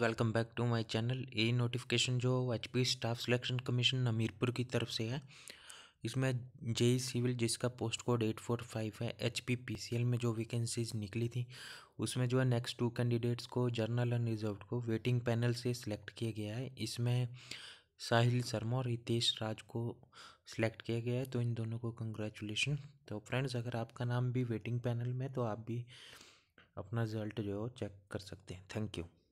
welcome back to my channel ये notification जो HP staff selection commission Hamirpur की तरफ से है इसमें जेई सिविल e जिसका post code eight four five है H P P C L में जो वैकेंसीज निकली थी उसमें जो है नेक्स्ट टू कैंडिडेट्स को जर्नल एंड रिजर्व को वेटिंग पैनल से सिलेक्ट किया गया है इसमें साहिल शर्मा और हितेश राज को सिलेक्ट किया गया है तो इन दोनों को कंग्रेचुलेशन तो फ्रेंड्स अगर आपका नाम भी वेटिंग पैनल में तो आप भी अपना रिजल्ट जो है चेक कर सकते हैं थैंक यू